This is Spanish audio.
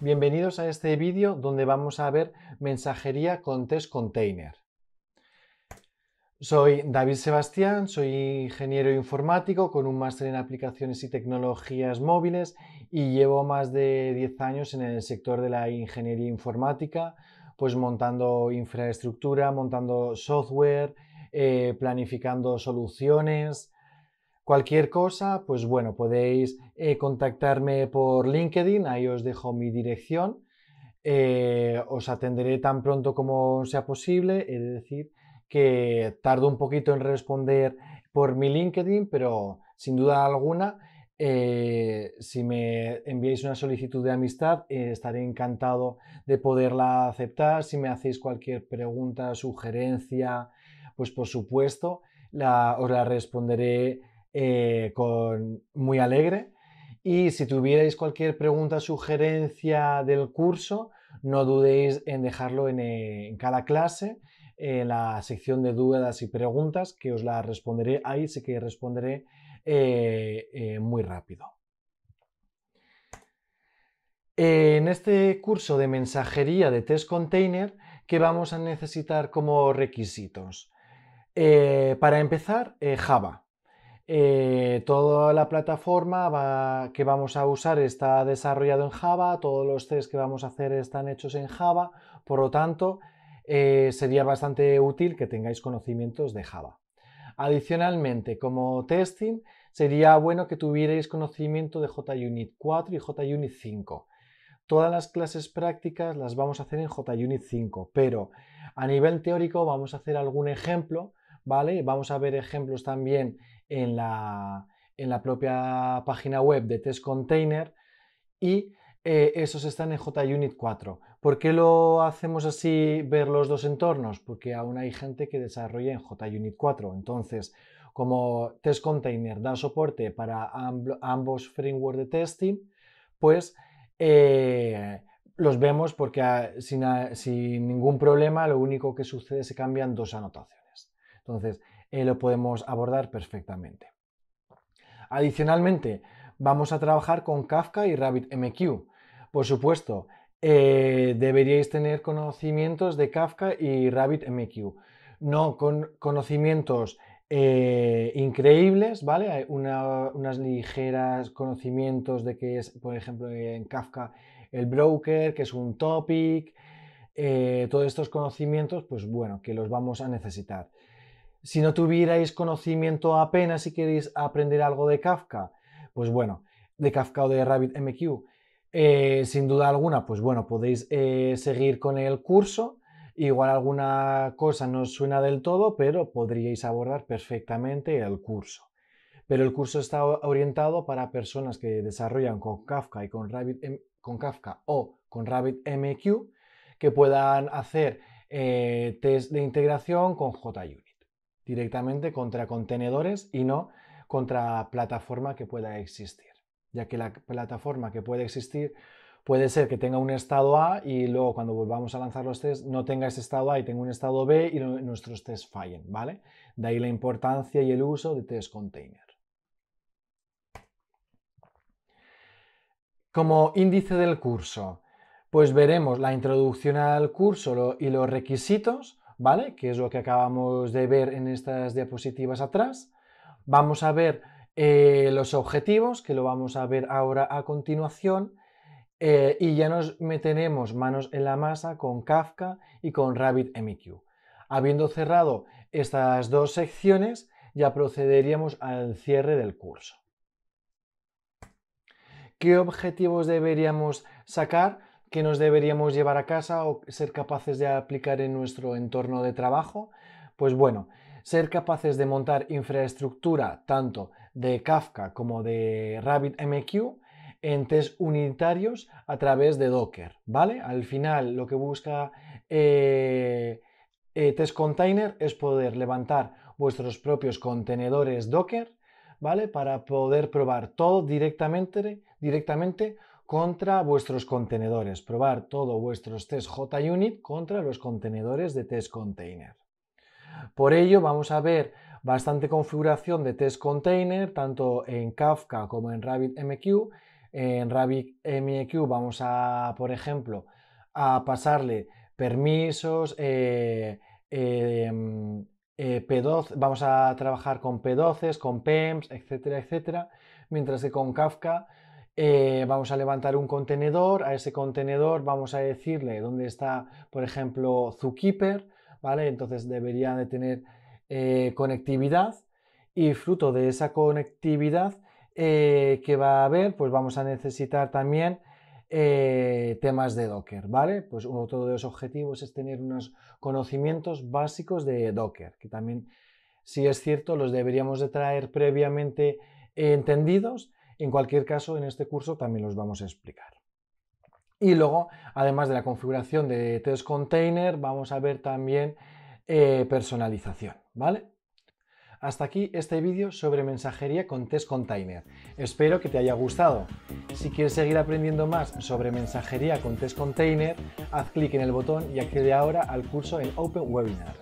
Bienvenidos a este vídeo donde vamos a ver mensajería con test container. Soy David Sebastián, soy ingeniero informático con un máster en aplicaciones y tecnologías móviles y llevo más de 10 años en el sector de la ingeniería informática, pues montando infraestructura, montando software, eh, planificando soluciones, Cualquier cosa, pues bueno, podéis eh, contactarme por LinkedIn, ahí os dejo mi dirección. Eh, os atenderé tan pronto como sea posible, es decir, que tardo un poquito en responder por mi LinkedIn, pero sin duda alguna, eh, si me enviáis una solicitud de amistad, estaré encantado de poderla aceptar. Si me hacéis cualquier pregunta, sugerencia, pues por supuesto, la, os la responderé eh, con, muy alegre. Y si tuvierais cualquier pregunta, o sugerencia del curso, no dudéis en dejarlo eh, en, cada clase, en la sección de dudas y preguntas, que os la responderé ahí, sí que responderé eh, muy rápido. En este curso de mensajería de test container, ¿qué vamos a necesitar como requisitos? para empezar, Java. Eh, toda la plataforma que vamos a usar está desarrollada en Java, todos los tests que vamos a hacer están hechos en Java, por lo tanto, eh, sería bastante útil que tengáis conocimientos de Java. Adicionalmente, como testing, sería bueno que tuvierais conocimiento de JUnit 4 y JUnit 5. Todas las clases prácticas las vamos a hacer en JUnit 5, pero a nivel teórico vamos a hacer algún ejemplo Vamos a ver ejemplos también en la, propia página web de Test Container y eh, esos están en JUnit 4. ¿Por qué lo hacemos así, ver los dos entornos? Porque aún hay gente que desarrolla en JUnit 4. Entonces, como Test Container da soporte para ambos frameworks de testing, pues eh, los vemos porque ah, sin, ah, sin ningún problema lo único que sucede es que cambian dos anotaciones. Entonces, eh, lo podemos abordar perfectamente. Adicionalmente, vamos a trabajar con Kafka y RabbitMQ. Por supuesto, eh, deberíais tener conocimientos de Kafka y RabbitMQ. No con conocimientos eh, increíbles, ¿vale? Hay unas ligeras conocimientos de qué es, por ejemplo, en Kafka el broker, que es un topic, todos estos conocimientos, pues bueno, que los vamos a necesitar. Si no tuvierais conocimiento apenas y queréis aprender algo de Kafka, pues bueno, de Kafka o de RabbitMQ, eh, sin duda alguna, pues bueno, podéis eh, seguir con el curso. Igual alguna cosa no suena del todo, pero podríais abordar perfectamente el curso. Pero el curso está orientado para personas que desarrollan con Kafka y con Rabbit, con Kafka o con RabbitMQ que puedan hacer eh, test de integración con JUnit directamente contra contenedores y no contra plataforma que pueda existir, ya que la plataforma que pueda existir puede ser que tenga un estado A y luego cuando volvamos a lanzar los tests no tenga ese estado A y tenga un estado B y nuestros tests fallen, ¿vale? De ahí la importancia y el uso de test container. Como índice del curso, pues veremos la introducción al curso y los requisitos, ¿vale? Que es lo que acabamos de ver en estas diapositivas atrás. Vamos a ver eh, los objetivos, que lo vamos a ver ahora a continuación. Eh, y ya nos meteremos manos en la masa con Kafka y con RabbitMQ. Habiendo cerrado estas dos secciones, ya procederíamos al cierre del curso. ¿Qué objetivos deberíamos sacar? que nos deberíamos llevar a casa o ser capaces de aplicar en nuestro entorno de trabajo? Pues bueno, ser capaces de montar infraestructura tanto de Kafka como de RabbitMQ en test unitarios a través de Docker, ¿vale? Al final lo que busca eh, eh, test container es poder levantar vuestros propios contenedores Docker, ¿vale? Para poder probar todo directamente, directamente contra vuestros contenedores. Probar todos vuestros test JUnit contra los contenedores de test container. Por ello vamos a ver bastante configuración de test container tanto en Kafka como en RabbitMQ. En RabbitMQ vamos a, por ejemplo, a pasarle permisos, eh, em, eh, vamos a trabajar con P12, con PEMS, etcétera, etcétera, mientras que con Kafka eh, vamos a levantar un contenedor, a ese contenedor vamos a decirle dónde está, por ejemplo, Zookeeper, ¿vale? Entonces debería de tener eh, conectividad y fruto de esa conectividad eh, que va a haber, pues vamos a necesitar también temas de Docker, ¿vale? Pues uno de los objetivos es tener unos conocimientos básicos de Docker, que también, si es cierto, los deberíamos de traer previamente entendidos, en cualquier caso, en este curso también los vamos a explicar. Y luego, además de la configuración de test container, vamos a ver también eh, personalización, ¿vale? Hasta aquí este vídeo sobre mensajería con Test Container. Espero que te haya gustado. Si quieres seguir aprendiendo más sobre mensajería con Test Container, haz clic en el botón y accede ahora al curso en Open Webinar.